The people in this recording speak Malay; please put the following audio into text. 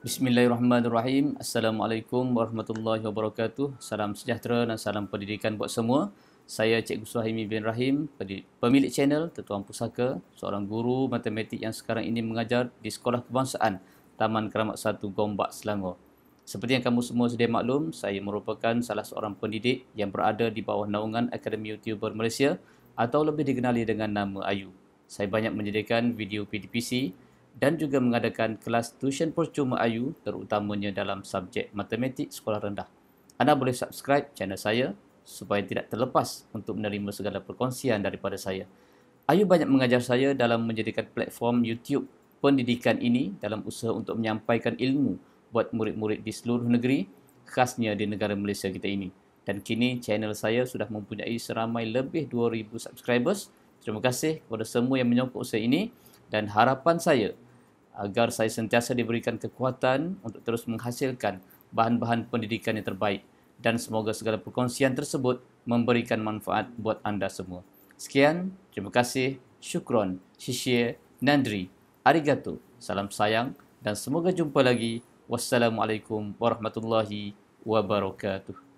Bismillahirrahmanirrahim. Assalamualaikum warahmatullahi wabarakatuh. Salam sejahtera dan salam pendidikan buat semua. Saya Cikgu Suhaimi bin Rahim, pemilik channel Tetuan Pusaka, seorang guru matematik yang sekarang ini mengajar di Sekolah Kebangsaan Taman Keramat 1 Gombak, Selangor. Seperti yang kamu semua sedia maklum, saya merupakan salah seorang pendidik yang berada di bawah naungan Akademi YouTuber Malaysia atau lebih dikenali dengan nama Ayu. Saya banyak menyediakan video PDPC dan juga mengadakan kelas tuition percuma Ayu terutamanya dalam subjek matematik sekolah rendah. Anda boleh subscribe channel saya supaya tidak terlepas untuk menerima segala perkongsian daripada saya. Ayu banyak mengajar saya dalam menjadikan platform YouTube pendidikan ini dalam usaha untuk menyampaikan ilmu buat murid-murid di seluruh negeri khasnya di negara Malaysia kita ini. Dan kini channel saya sudah mempunyai seramai lebih 2,000 subscribers. Terima kasih kepada semua yang menyokong saya ini dan harapan saya agar saya sentiasa diberikan kekuatan untuk terus menghasilkan bahan-bahan pendidikan yang terbaik dan semoga segala perkongsian tersebut memberikan manfaat buat anda semua. Sekian, terima kasih, syukron, syishye, nandri, arigato, salam sayang dan semoga jumpa lagi. Wassalamualaikum warahmatullahi wabarakatuh.